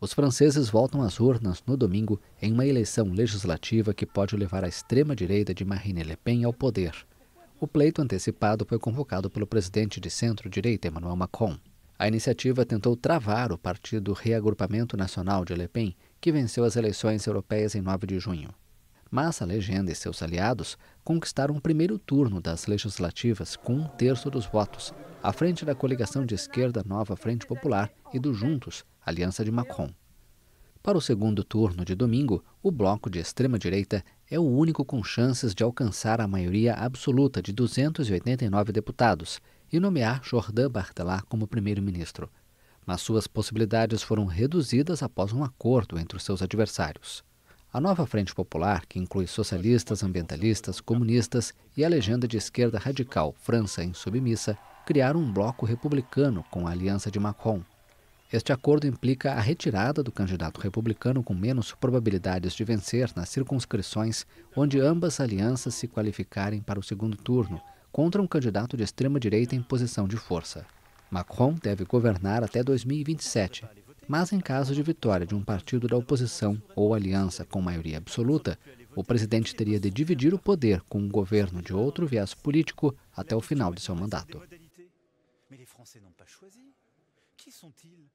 Os franceses voltam às urnas no domingo em uma eleição legislativa que pode levar a extrema-direita de Marine Le Pen ao poder. O pleito antecipado foi convocado pelo presidente de centro-direita Emmanuel Macron. A iniciativa tentou travar o partido Reagrupamento Nacional de Le Pen, que venceu as eleições europeias em 9 de junho. Mas a legenda e seus aliados conquistaram o primeiro turno das legislativas com um terço dos votos à frente da coligação de esquerda Nova Frente Popular e do Juntos, aliança de Macron. Para o segundo turno de domingo, o bloco de extrema-direita é o único com chances de alcançar a maioria absoluta de 289 deputados e nomear Jordan Bartelat como primeiro-ministro. Mas suas possibilidades foram reduzidas após um acordo entre os seus adversários. A nova Frente Popular, que inclui socialistas, ambientalistas, comunistas e a legenda de esquerda radical França Insubmissa, criar um bloco republicano com a aliança de Macron. Este acordo implica a retirada do candidato republicano com menos probabilidades de vencer nas circunscrições onde ambas alianças se qualificarem para o segundo turno contra um candidato de extrema-direita em posição de força. Macron deve governar até 2027, mas em caso de vitória de um partido da oposição ou aliança com maioria absoluta, o presidente teria de dividir o poder com um governo de outro viés político até o final de seu mandato. choisi Qui sont-ils